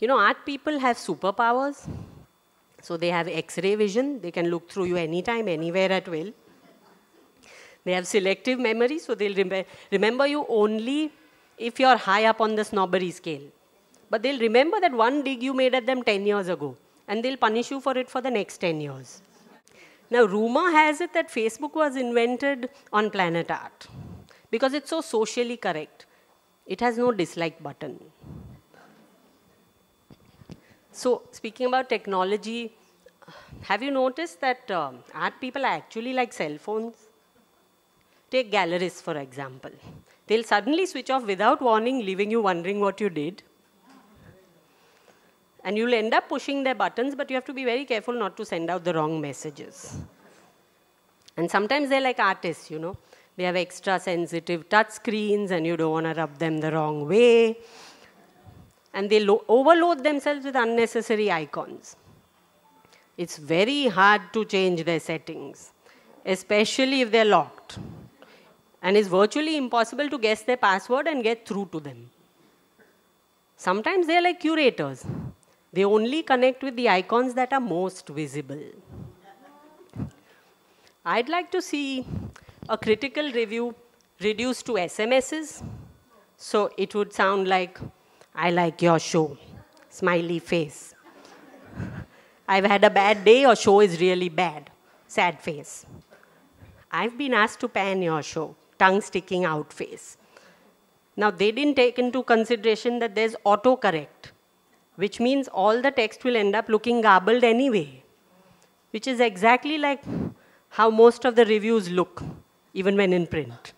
you know, art people have superpowers. So they have X-ray vision. They can look through you anytime, anywhere at will. They have selective memory, so they'll rem remember you only if you're high up on the snobbery scale. But they'll remember that one dig you made at them 10 years ago, and they'll punish you for it for the next 10 years. Now, rumor has it that Facebook was invented on Planet Art because it's so socially correct. It has no dislike button. So speaking about technology, have you noticed that um, art people are actually like cell phones? Take galleries, for example. They'll suddenly switch off without warning, leaving you wondering what you did. And you'll end up pushing their buttons, but you have to be very careful not to send out the wrong messages. And sometimes they're like artists, you know. They have extra sensitive touch screens, and you don't want to rub them the wrong way and they overload themselves with unnecessary icons. It's very hard to change their settings, especially if they're locked. And it's virtually impossible to guess their password and get through to them. Sometimes they're like curators. They only connect with the icons that are most visible. I'd like to see a critical review reduced to SMSs. So it would sound like I like your show. Smiley face. I've had a bad day, your show is really bad. Sad face. I've been asked to pan your show. Tongue sticking out face. Now, they didn't take into consideration that there's autocorrect, which means all the text will end up looking garbled anyway, which is exactly like how most of the reviews look, even when in print.